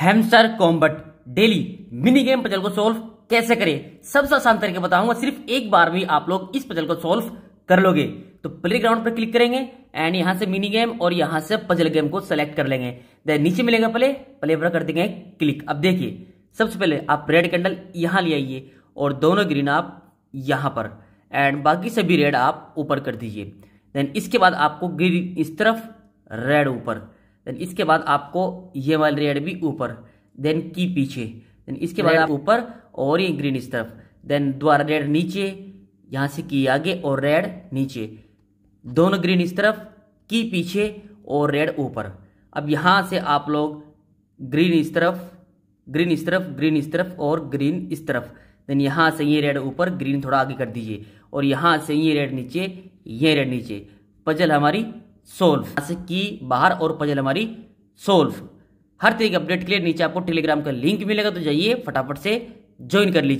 हेमसर Kombat daily mini game puzzle को solve कैसे करें सबसे आसान तरीके बताऊंगा सिर्फ एक बार भी आप लोग इस पजल को सोल्व कर लोगे तो प्ले ग्राउंड पर क्लिक करेंगे एंड यहां से मिनी गेम और यहां से पजल गेम को सेलेक्ट कर लेंगे नीचे मिलेगा प्ले प्ले पर कर देंगे क्लिक अब देखिए सबसे पहले आप रेड कैंडल यहां ले आइए और दोनों ग्रीन आप यहां पर एंड बाकी सभी रेड आप ऊपर कर दीजिए देन इसके बाद आपको ग्रीन इस तरफ रेड ऊपर देन इसके बाद आपको ये वाली रेड भी ऊपर देन की पीछे देन इसके बाद आप ऊपर और ये ग्रीन इस तरफ देन द्वारा रेड नीचे यहां से की आगे और रेड नीचे दोनों ग्रीन इस तरफ की पीछे और रेड ऊपर अब यहां से आप लोग ग्रीन इस तरफ ग्रीन इस तरफ ग्रीन इस तरफ और ग्रीन इस तरफ देन यहां से ये रेड ऊपर ग्रीन थोड़ा आगे कर दीजिए और यहां से ये रेड नीचे ये रेड नीचे पजल हमारी सोल्व से की बाहर और पजल हमारी सोल्व हर तरीके अपडेट के लिए नीचे आपको टेलीग्राम का लिंक मिलेगा तो जाइए फटाफट से ज्वाइन कर लीजिए